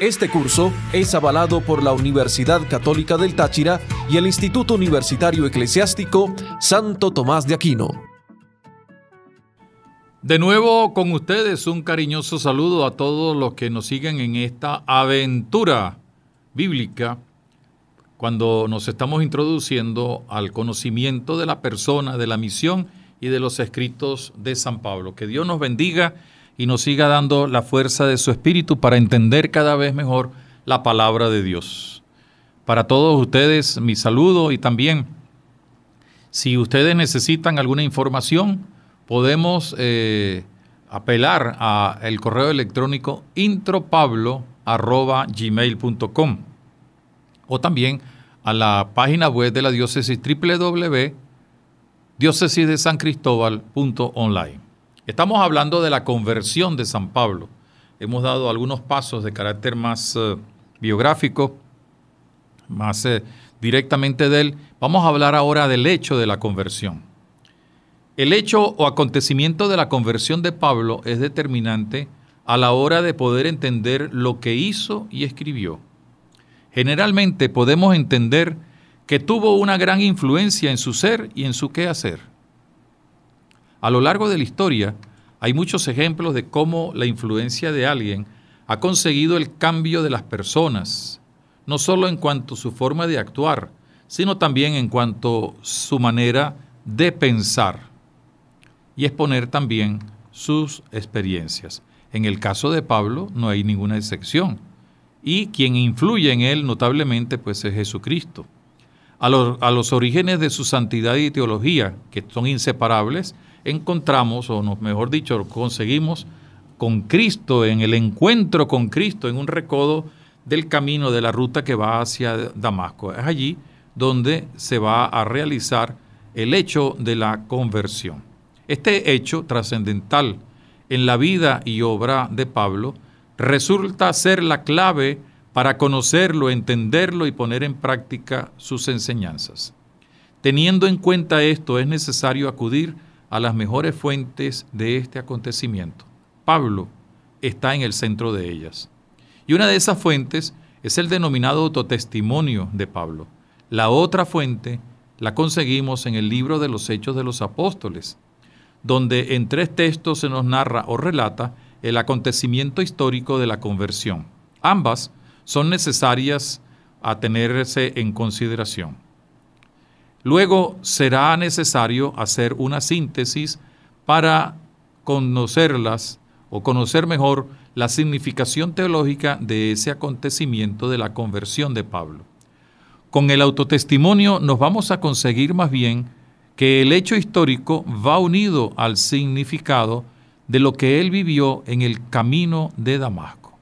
este curso es avalado por la Universidad Católica del Táchira y el Instituto Universitario Eclesiástico Santo Tomás de Aquino. De nuevo con ustedes un cariñoso saludo a todos los que nos siguen en esta aventura bíblica cuando nos estamos introduciendo al conocimiento de la persona, de la misión y de los escritos de San Pablo. Que Dios nos bendiga y nos siga dando la fuerza de su espíritu para entender cada vez mejor la palabra de Dios. Para todos ustedes mi saludo y también si ustedes necesitan alguna información, podemos eh, apelar al correo electrónico intropablo.gmail.com o también a la página web de la diócesis www.diócesisdesancristóbal.online. Estamos hablando de la conversión de San Pablo. Hemos dado algunos pasos de carácter más eh, biográfico, más eh, directamente de él. Vamos a hablar ahora del hecho de la conversión. El hecho o acontecimiento de la conversión de Pablo es determinante a la hora de poder entender lo que hizo y escribió. Generalmente podemos entender que tuvo una gran influencia en su ser y en su quehacer. A lo largo de la historia hay muchos ejemplos de cómo la influencia de alguien ha conseguido el cambio de las personas, no solo en cuanto a su forma de actuar, sino también en cuanto a su manera de pensar y exponer también sus experiencias. En el caso de Pablo no hay ninguna excepción. Y quien influye en él notablemente pues es Jesucristo. A los, a los orígenes de su santidad y teología, que son inseparables, encontramos, o mejor dicho, conseguimos con Cristo, en el encuentro con Cristo, en un recodo del camino de la ruta que va hacia Damasco. Es allí donde se va a realizar el hecho de la conversión. Este hecho trascendental en la vida y obra de Pablo resulta ser la clave para conocerlo, entenderlo y poner en práctica sus enseñanzas. Teniendo en cuenta esto, es necesario acudir a las mejores fuentes de este acontecimiento. Pablo está en el centro de ellas. Y una de esas fuentes es el denominado autotestimonio de Pablo. La otra fuente la conseguimos en el libro de los Hechos de los Apóstoles, donde en tres textos se nos narra o relata el acontecimiento histórico de la conversión. Ambas son necesarias a tenerse en consideración. Luego será necesario hacer una síntesis para conocerlas o conocer mejor la significación teológica de ese acontecimiento de la conversión de Pablo. Con el autotestimonio nos vamos a conseguir más bien que el hecho histórico va unido al significado de lo que él vivió en el camino de Damasco.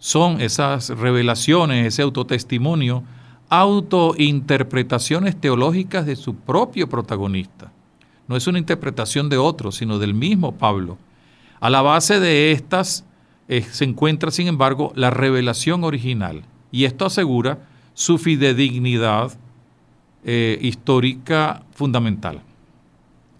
Son esas revelaciones, ese autotestimonio, autointerpretaciones teológicas de su propio protagonista. No es una interpretación de otro, sino del mismo Pablo. A la base de estas eh, se encuentra, sin embargo, la revelación original, y esto asegura su fidedignidad eh, histórica fundamental.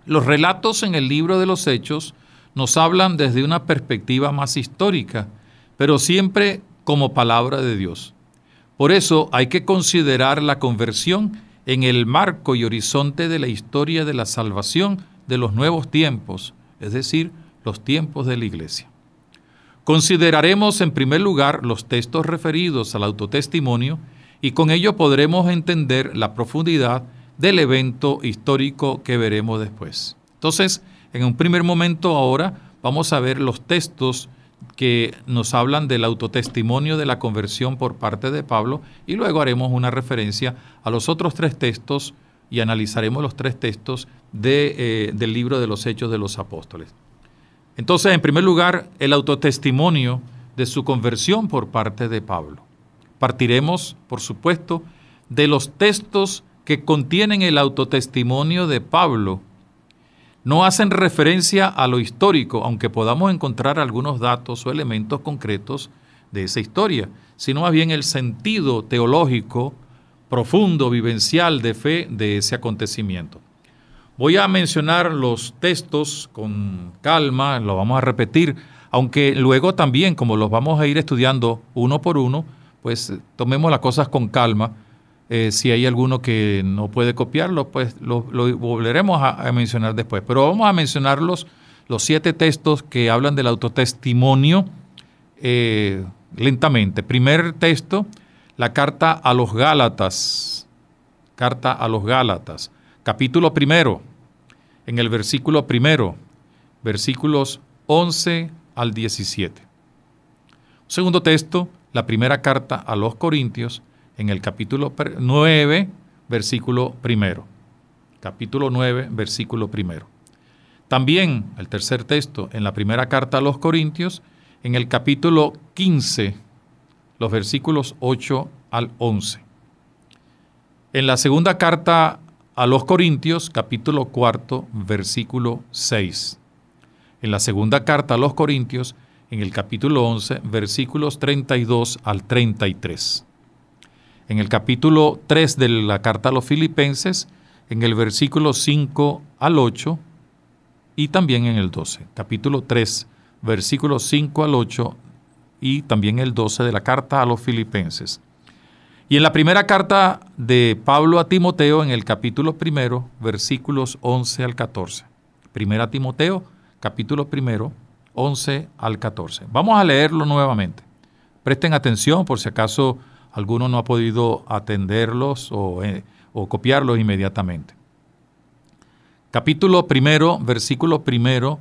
Los relatos en el libro de los Hechos nos hablan desde una perspectiva más histórica, pero siempre como palabra de Dios. Por eso hay que considerar la conversión en el marco y horizonte de la historia de la salvación de los nuevos tiempos, es decir, los tiempos de la Iglesia. Consideraremos en primer lugar los textos referidos al autotestimonio y con ello podremos entender la profundidad del evento histórico que veremos después. Entonces, en un primer momento ahora vamos a ver los textos que nos hablan del autotestimonio de la conversión por parte de Pablo y luego haremos una referencia a los otros tres textos y analizaremos los tres textos eh, del libro de los Hechos de los Apóstoles. Entonces, en primer lugar, el autotestimonio de su conversión por parte de Pablo. Partiremos, por supuesto, de los textos que contienen el autotestimonio de Pablo no hacen referencia a lo histórico, aunque podamos encontrar algunos datos o elementos concretos de esa historia, sino más bien el sentido teológico profundo, vivencial de fe de ese acontecimiento. Voy a mencionar los textos con calma, lo vamos a repetir, aunque luego también, como los vamos a ir estudiando uno por uno, pues tomemos las cosas con calma eh, si hay alguno que no puede copiarlo, pues lo, volveremos a, mencionar después. Pero vamos a mencionar los, siete textos que hablan del autotestimonio eh, lentamente. Primer texto, la carta a los Gálatas. Carta a los Gálatas. Capítulo primero, en el versículo primero, versículos 11 al 17. Segundo texto, la primera carta a los Corintios, en el capítulo 9, versículo primero. Capítulo 9, versículo primero. También el tercer texto, en la primera carta a los Corintios, en el capítulo 15, los versículos 8 al 11. En la segunda carta a los Corintios, capítulo 4, versículo 6. En la segunda carta a los Corintios, en el capítulo 11, versículos 32 al 33 en el capítulo 3 de la carta a los filipenses, en el versículo 5 al 8 y también en el 12. Capítulo 3, versículo 5 al 8 y también el 12 de la carta a los filipenses. Y en la primera carta de Pablo a Timoteo, en el capítulo primero, versículos 11 al 14. Primera Timoteo, capítulo primero, 11 al 14. Vamos a leerlo nuevamente. Presten atención por si acaso Alguno no ha podido atenderlos eh, o, copiarlos inmediatamente. Capítulo primero, versículo primero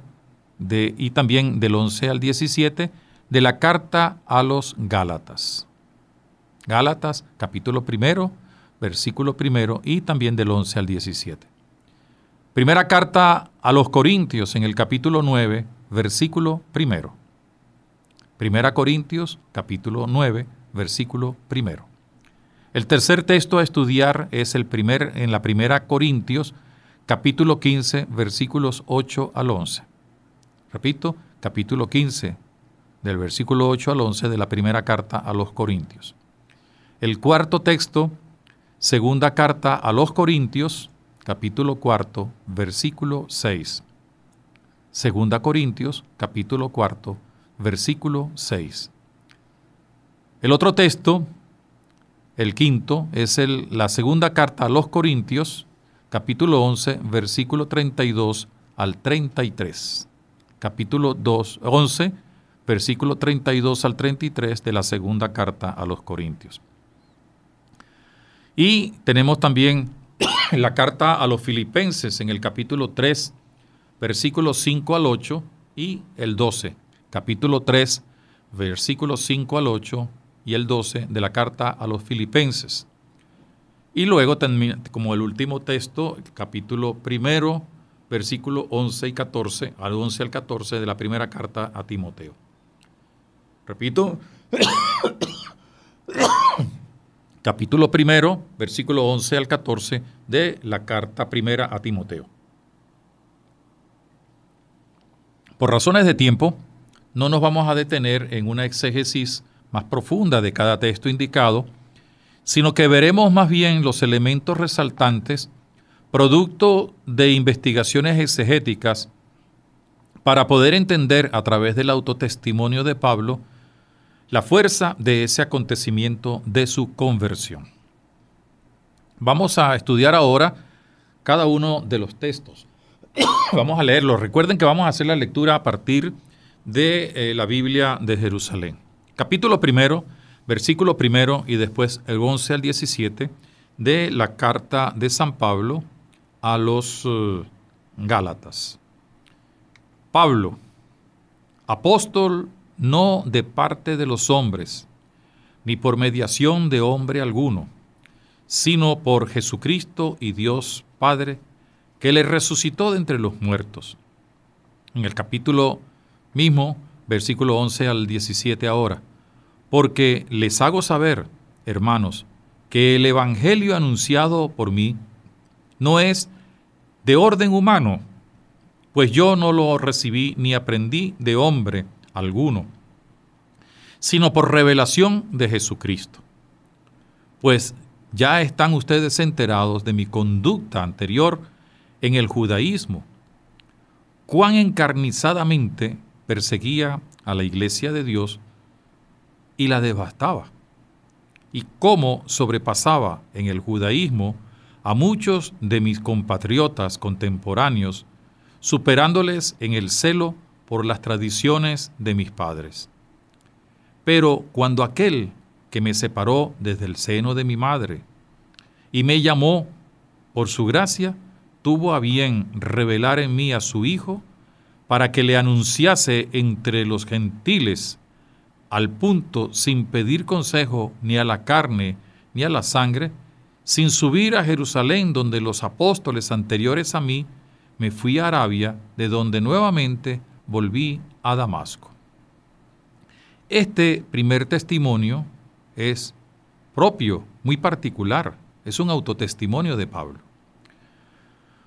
y también del 11 al 17 de la carta a los Gálatas. Gálatas, capítulo primero, versículo primero y también del 11 al 17. Primera carta a los Corintios en el capítulo 9, versículo primero. Primera Corintios, capítulo 9, versículo primero. El tercer texto a estudiar es el primer, en la primera Corintios, capítulo 15, versículos 8 al 11. Repito, capítulo 15, del versículo 8 al 11 de la primera carta a los Corintios. El cuarto texto, segunda carta a los Corintios, capítulo 4, versículo 6. Segunda Corintios, capítulo 4, versículo 6. El otro texto, el quinto, es la segunda carta a los Corintios, capítulo 11, versículo 32 al 33. Capítulo 2, 11, versículo 32 al 33 de la segunda carta a los Corintios. Y tenemos también la carta a los Filipenses en el capítulo 3, versículo 5 al 8 y el 12. Capítulo 3, versículo 5 al 8 y el 12 de la carta a los filipenses. Y luego termina, como el último texto, capítulo primero, versículo 11 y 14, al 11 al 14 de la primera carta a Timoteo. Repito, capítulo primero, versículo 11 al 14 de la carta primera a Timoteo. Por razones de tiempo, no nos vamos a detener en una exégesis más profunda de cada texto indicado, sino que veremos más bien los elementos resaltantes producto de investigaciones exegéticas para poder entender a través del autotestimonio de Pablo la fuerza de ese acontecimiento de su conversión. Vamos a estudiar ahora cada uno de los textos. vamos a leerlos. Recuerden que vamos a hacer la lectura a partir de eh, la Biblia de Jerusalén capítulo primero, versículo primero y después el 11 al 17 de la carta de San Pablo a los eh, Gálatas. Pablo, apóstol no de parte de los hombres, ni por mediación de hombre alguno, sino por Jesucristo y Dios Padre, que le resucitó de entre los muertos. En el capítulo mismo, versículo 11 al 17 ahora porque les hago saber, hermanos, que el Evangelio anunciado por mí no es de orden humano, pues yo no lo recibí ni aprendí de hombre alguno, sino por revelación de Jesucristo. Pues ya están ustedes enterados de mi conducta anterior en el judaísmo, cuán encarnizadamente perseguía a la iglesia de Dios, y la devastaba. Y cómo sobrepasaba en el judaísmo a muchos de mis compatriotas contemporáneos, superándoles en el celo por las tradiciones de mis padres. Pero cuando aquel que me separó desde el seno de mi madre y me llamó por su gracia, tuvo a bien revelar en mí a su Hijo para que le anunciase entre los gentiles al punto sin pedir consejo ni a la carne ni a la sangre, sin subir a Jerusalén donde los apóstoles anteriores a mí, me fui a Arabia, de donde nuevamente volví a Damasco. Este primer testimonio es propio, muy particular, es un autotestimonio de Pablo.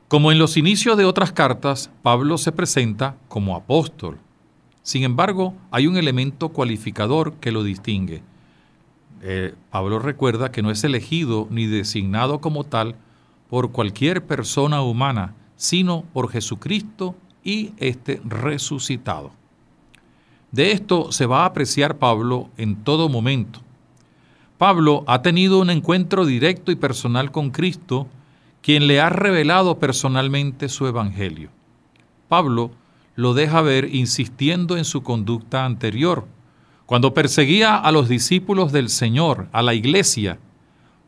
Como en los inicios de otras cartas, Pablo se presenta como apóstol, sin embargo, hay un elemento cualificador que lo distingue. Eh, Pablo recuerda que no es elegido ni designado como tal por cualquier persona humana, sino por Jesucristo y este resucitado. De esto se va a apreciar Pablo en todo momento. Pablo ha tenido un encuentro directo y personal con Cristo, quien le ha revelado personalmente su evangelio. Pablo lo deja ver insistiendo en su conducta anterior. Cuando perseguía a los discípulos del Señor, a la iglesia,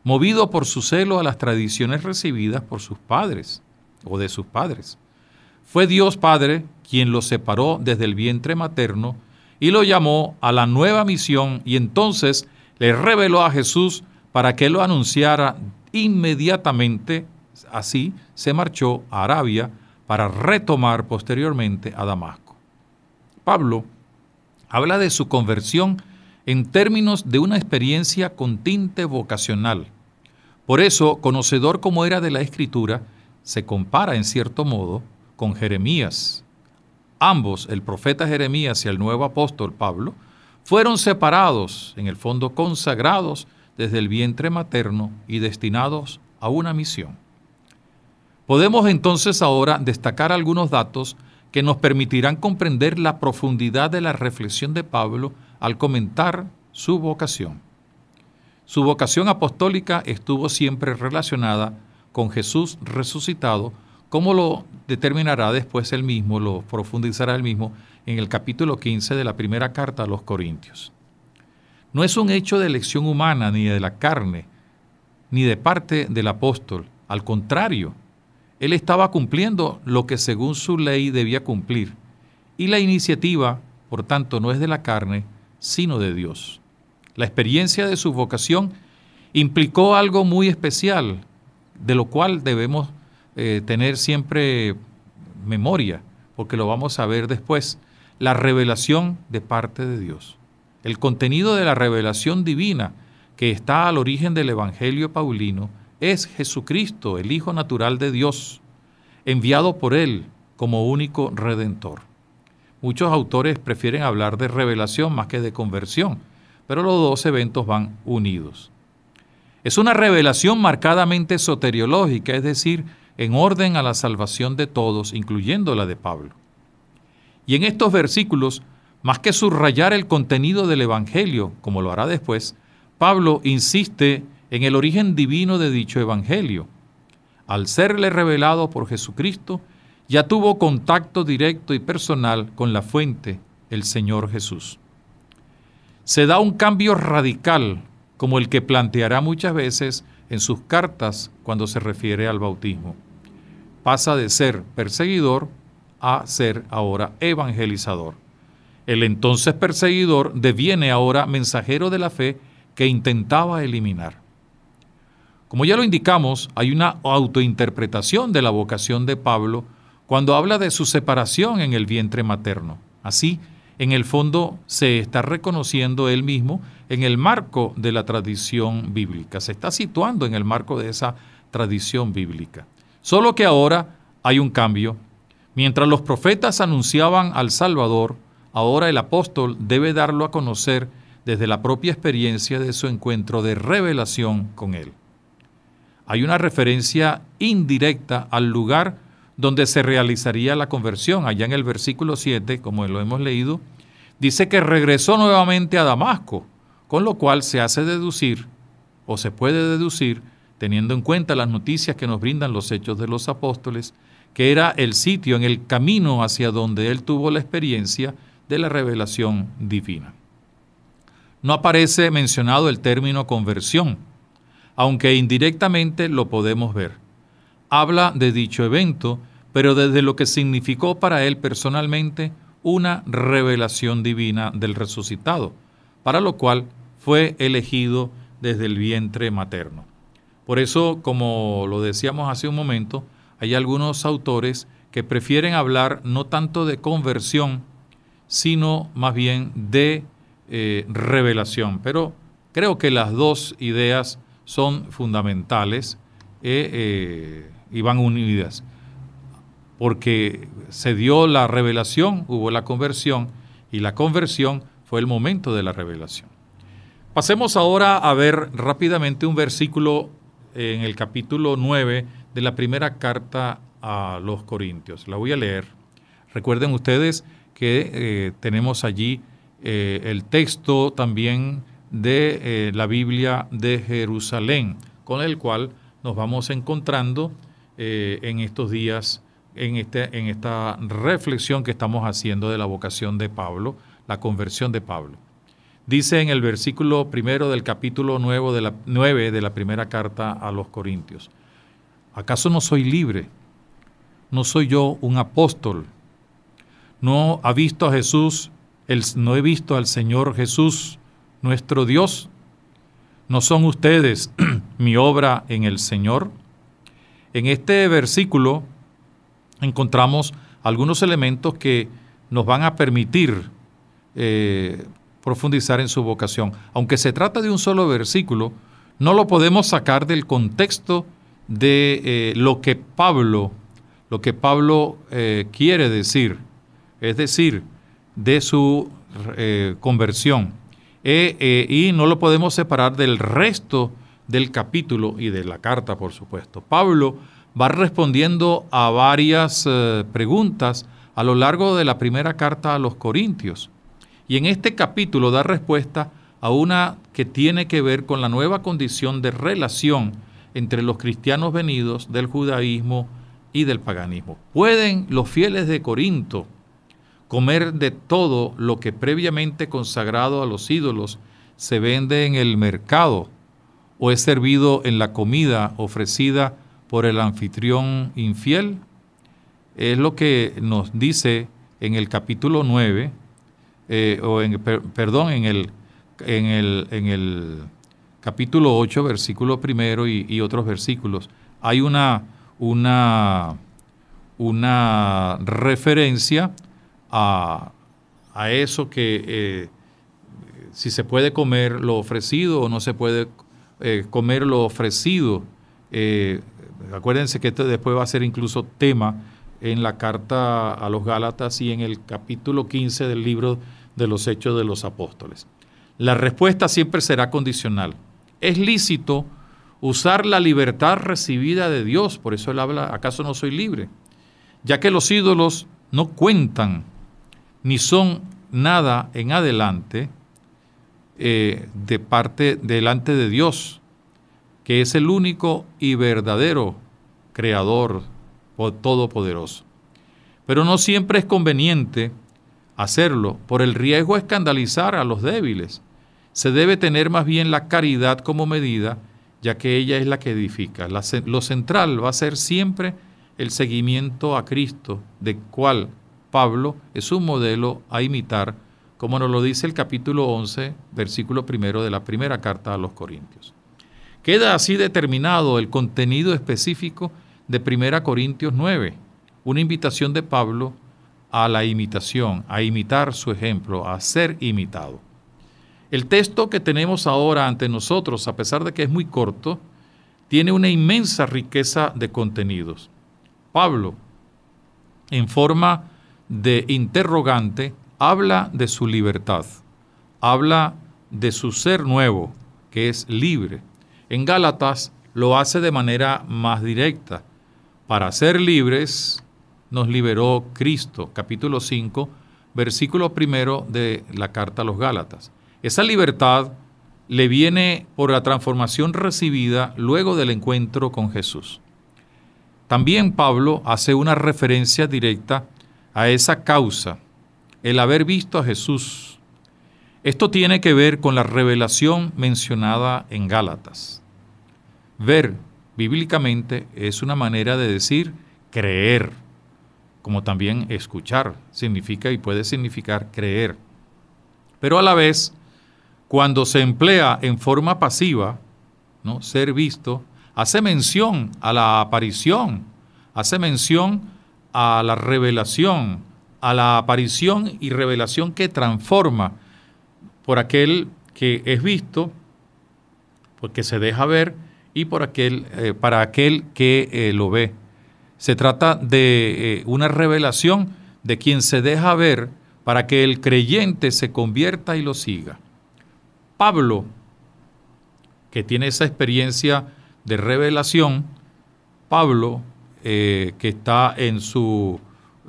movido por su celo a las tradiciones recibidas por sus padres o de sus padres. Fue Dios Padre quien lo separó desde el vientre materno y lo llamó a la nueva misión y entonces le reveló a Jesús para que lo anunciara inmediatamente. Así se marchó a Arabia para retomar posteriormente a Damasco. Pablo habla de su conversión en términos de una experiencia con tinte vocacional. Por eso, conocedor como era de la escritura, se compara en cierto modo con Jeremías. Ambos, el profeta Jeremías y el nuevo apóstol Pablo, fueron separados, en el fondo consagrados, desde el vientre materno y destinados a una misión. Podemos entonces ahora destacar algunos datos que nos permitirán comprender la profundidad de la reflexión de Pablo al comentar su vocación. Su vocación apostólica estuvo siempre relacionada con Jesús resucitado, como lo determinará después él mismo, lo profundizará él mismo en el capítulo 15 de la primera carta a los Corintios. No es un hecho de elección humana, ni de la carne, ni de parte del apóstol. Al contrario, él estaba cumpliendo lo que según su ley debía cumplir. Y la iniciativa, por tanto, no es de la carne, sino de Dios. La experiencia de su vocación implicó algo muy especial, de lo cual debemos eh, tener siempre memoria, porque lo vamos a ver después, la revelación de parte de Dios. El contenido de la revelación divina que está al origen del Evangelio Paulino, es Jesucristo, el Hijo natural de Dios, enviado por Él como único redentor. Muchos autores prefieren hablar de revelación más que de conversión, pero los dos eventos van unidos. Es una revelación marcadamente soteriológica, es decir, en orden a la salvación de todos, incluyendo la de Pablo. Y en estos versículos, más que subrayar el contenido del Evangelio, como lo hará después, Pablo insiste en el origen divino de dicho Evangelio. Al serle revelado por Jesucristo, ya tuvo contacto directo y personal con la fuente, el Señor Jesús. Se da un cambio radical, como el que planteará muchas veces en sus cartas cuando se refiere al bautismo. Pasa de ser perseguidor a ser ahora evangelizador. El entonces perseguidor deviene ahora mensajero de la fe que intentaba eliminar. Como ya lo indicamos, hay una autointerpretación de la vocación de Pablo cuando habla de su separación en el vientre materno. Así, en el fondo se está reconociendo él mismo en el marco de la tradición bíblica, se está situando en el marco de esa tradición bíblica. Solo que ahora hay un cambio. Mientras los profetas anunciaban al Salvador, ahora el apóstol debe darlo a conocer desde la propia experiencia de su encuentro de revelación con él hay una referencia indirecta al lugar donde se realizaría la conversión. Allá en el versículo 7, como lo hemos leído, dice que regresó nuevamente a Damasco, con lo cual se hace deducir, o se puede deducir, teniendo en cuenta las noticias que nos brindan los hechos de los apóstoles, que era el sitio en el camino hacia donde él tuvo la experiencia de la revelación divina. No aparece mencionado el término conversión, aunque indirectamente lo podemos ver. Habla de dicho evento, pero desde lo que significó para él personalmente una revelación divina del resucitado, para lo cual fue elegido desde el vientre materno. Por eso, como lo decíamos hace un momento, hay algunos autores que prefieren hablar no tanto de conversión, sino más bien de eh, revelación. Pero creo que las dos ideas son fundamentales eh, eh, y van unidas. Porque se dio la revelación, hubo la conversión, y la conversión fue el momento de la revelación. Pasemos ahora a ver rápidamente un versículo en el capítulo 9 de la primera carta a los Corintios. La voy a leer. Recuerden ustedes que eh, tenemos allí el texto también de eh, la Biblia de Jerusalén, con el cual nos vamos encontrando eh, en estos días, en, este, en esta reflexión que estamos haciendo de la vocación de Pablo, la conversión de Pablo. Dice en el versículo primero del capítulo 9 de la, 9 de la primera carta a los Corintios, ¿acaso no soy libre? ¿No soy yo un apóstol? ¿No ha visto a Jesús? no he visto al Señor Jesús, nuestro Dios. ¿No son ustedes mi obra en el Señor? En este versículo encontramos algunos elementos que nos van a permitir eh, profundizar en su vocación. Aunque se trata de un solo versículo, no lo podemos sacar del contexto de eh, lo que Pablo, lo que Pablo eh, quiere decir, es decir, de su conversión. Eh, eh, y no lo podemos separar del resto del capítulo y de la carta, por supuesto. Pablo va respondiendo a varias eh, preguntas a lo largo de la primera carta a los Corintios. Y en este capítulo da respuesta a una que tiene que ver con la nueva condición de relación entre los cristianos venidos del judaísmo y del paganismo. ¿Pueden los fieles de Corinto comer de todo lo que previamente consagrado a los ídolos se vende en el mercado o es servido en la comida ofrecida por el anfitrión infiel? Es lo que nos dice en el capítulo 9, eh, o en, perdón, en el, en, el, capítulo 8, versículo primero y, otros versículos. Hay una, una, una referencia a, eso que eh, si se puede comer lo ofrecido o no se puede eh, comer lo ofrecido. Eh, acuérdense que después va a ser incluso tema en la carta a los Gálatas y en el capítulo 15 del libro de los Hechos de los Apóstoles. La respuesta siempre será condicional. Es lícito usar la libertad recibida de Dios, por eso él habla, ¿acaso no soy libre? Ya que los ídolos no cuentan ni son nada en adelante eh, de parte delante de Dios, que es el único y verdadero creador todopoderoso. Pero no siempre es conveniente hacerlo por el riesgo de escandalizar a los débiles. Se debe tener más bien la caridad como medida, ya que ella es la que edifica. lo central va a ser siempre el seguimiento a Cristo, de cual Pablo es un modelo a imitar, como nos lo dice el capítulo 11, versículo primero de la primera carta a los Corintios. Queda así determinado el contenido específico de primera Corintios 9, una invitación de Pablo a la imitación, a imitar su ejemplo, a ser imitado. El texto que tenemos ahora ante nosotros, a pesar de que es muy corto, tiene una inmensa riqueza de contenidos. Pablo, en forma de interrogante habla de su libertad, habla de su ser nuevo, que es libre. En Gálatas lo hace de manera más directa. Para ser libres nos liberó Cristo, capítulo 5, versículo primero de la carta a los Gálatas. Esa libertad le viene por la transformación recibida luego del encuentro con Jesús. También Pablo hace una referencia directa a esa causa, el haber visto a Jesús. Esto tiene que ver con la revelación mencionada en Gálatas. Ver bíblicamente es una manera de decir creer, como también escuchar significa y puede significar creer. Pero a la vez, cuando se emplea en forma pasiva, ¿no? ser visto, hace mención a la aparición, hace mención a a la revelación, a la aparición y revelación que transforma por aquel que es visto, porque se deja ver, y por aquel, eh, para aquel que eh, lo ve. Se trata de eh, una revelación de quien se deja ver para que el creyente se convierta y lo siga. Pablo, que tiene esa experiencia de revelación, Pablo eh, que está en su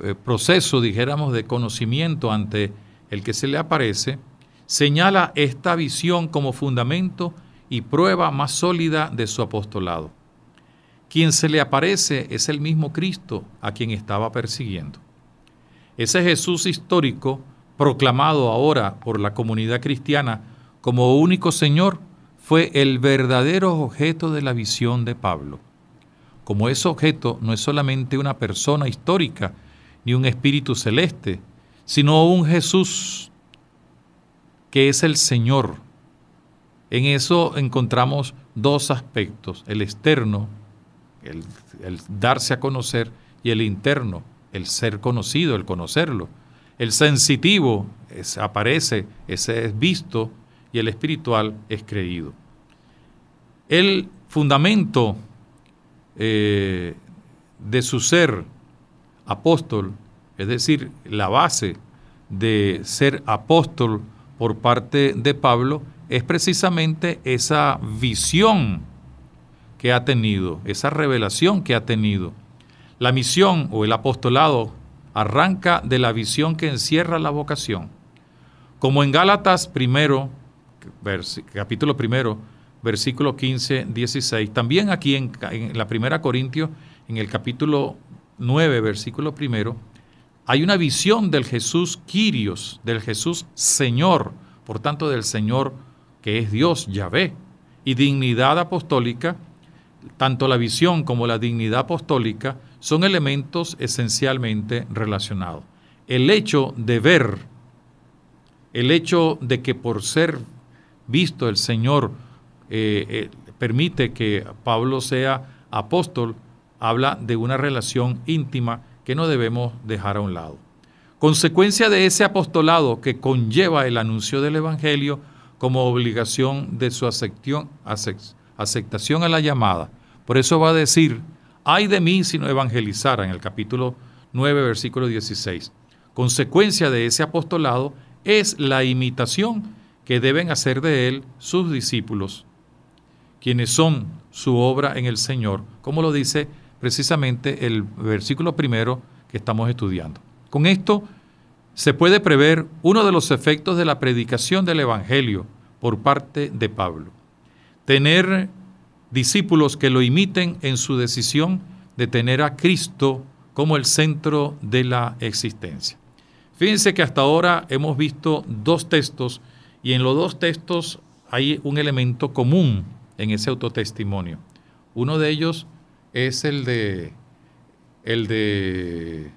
eh, proceso, dijéramos, de conocimiento ante el que se le aparece, señala esta visión como fundamento y prueba más sólida de su apostolado. Quien se le aparece es el mismo Cristo a quien estaba persiguiendo. Ese Jesús histórico, proclamado ahora por la comunidad cristiana como único Señor, fue el verdadero objeto de la visión de Pablo como ese objeto no es solamente una persona histórica ni un espíritu celeste, sino un Jesús que es el Señor. En eso encontramos dos aspectos, el externo, el, darse a conocer, y el interno, el ser conocido, el conocerlo. El sensitivo aparece, ese es visto, y el espiritual es creído. El fundamento eh, de su ser apóstol, es decir, la base de ser apóstol por parte de Pablo, es precisamente esa visión que ha tenido, esa revelación que ha tenido. La misión o el apostolado arranca de la visión que encierra la vocación. Como en Gálatas primero, capítulo primero, versículo 15, 16. También aquí en, la primera Corintios, en el capítulo 9, versículo primero, hay una visión del Jesús Quirios, del Jesús Señor, por tanto del Señor que es Dios, Yahvé, y dignidad apostólica, tanto la visión como la dignidad apostólica son elementos esencialmente relacionados. El hecho de ver, el hecho de que por ser visto el Señor eh, eh, permite que Pablo sea apóstol, habla de una relación íntima que no debemos dejar a un lado. Consecuencia de ese apostolado que conlleva el anuncio del Evangelio como obligación de su aceptación a la llamada. Por eso va a decir, hay de mí si no evangelizara en el capítulo 9, versículo 16. Consecuencia de ese apostolado es la imitación que deben hacer de él sus discípulos quienes son su obra en el Señor, como lo dice precisamente el versículo primero que estamos estudiando. Con esto se puede prever uno de los efectos de la predicación del Evangelio por parte de Pablo. Tener discípulos que lo imiten en su decisión de tener a Cristo como el centro de la existencia. Fíjense que hasta ahora hemos visto dos textos y en los dos textos hay un elemento común en ese autotestimonio. Uno de ellos es el de, el de,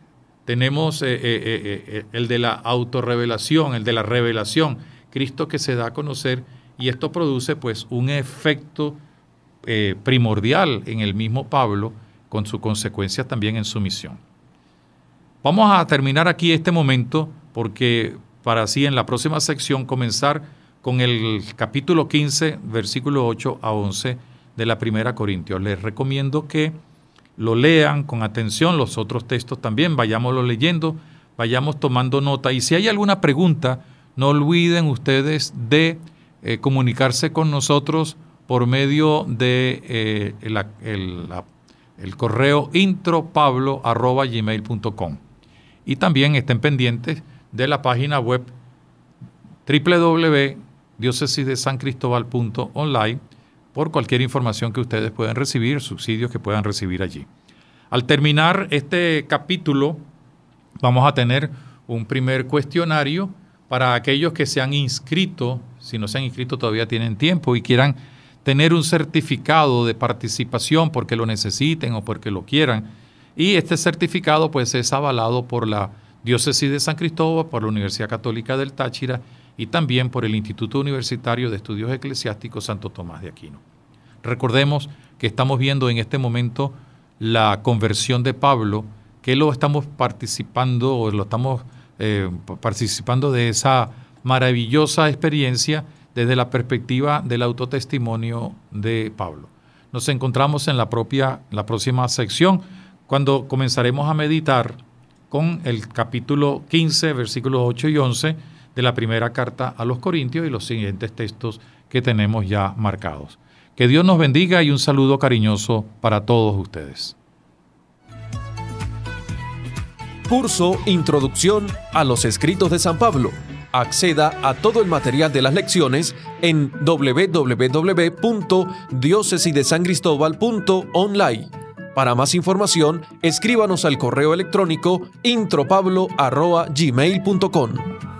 tenemos eh, eh, eh, el de la autorrevelación, el de la revelación, Cristo que se da a conocer y esto produce pues un efecto primordial en el mismo Pablo con su consecuencia también en su misión. Vamos a terminar aquí este momento porque para así en la próxima sección comenzar con el capítulo 15, versículo 8 a 11 de la primera Corintios. Les recomiendo que lo lean con atención, los otros textos también, vayámoslo leyendo, vayamos tomando nota. Y si hay alguna pregunta, no olviden ustedes de eh, comunicarse con nosotros por medio de eh, el, correo intropablo.gmail.com. Y también estén pendientes de la página web www diócesis de San Cristóbal.online por cualquier información que ustedes puedan recibir, subsidios que puedan recibir allí. Al terminar este capítulo, vamos a tener un primer cuestionario para aquellos que se han inscrito, si no se han inscrito todavía tienen tiempo y quieran tener un certificado de participación porque lo necesiten o porque lo quieran. Y este certificado pues es avalado por la Diócesis de San Cristóbal, por la Universidad Católica del Táchira y también por el Instituto Universitario de Estudios Eclesiásticos Santo Tomás de Aquino. Recordemos que estamos viendo en este momento la conversión de Pablo, que lo estamos participando o lo estamos eh, participando de esa maravillosa experiencia desde la perspectiva del autotestimonio de Pablo. Nos encontramos en la, propia, la próxima sección cuando comenzaremos a meditar con el capítulo 15, versículos 8 y 11 de la primera carta a los Corintios y los siguientes textos que tenemos ya marcados. Que Dios nos bendiga y un saludo cariñoso para todos ustedes. Curso Introducción a los Escritos de San Pablo. Acceda a todo el material de las lecciones en www.diocesidesangristobal.online Para más información, escríbanos al correo electrónico intropablo.gmail.com.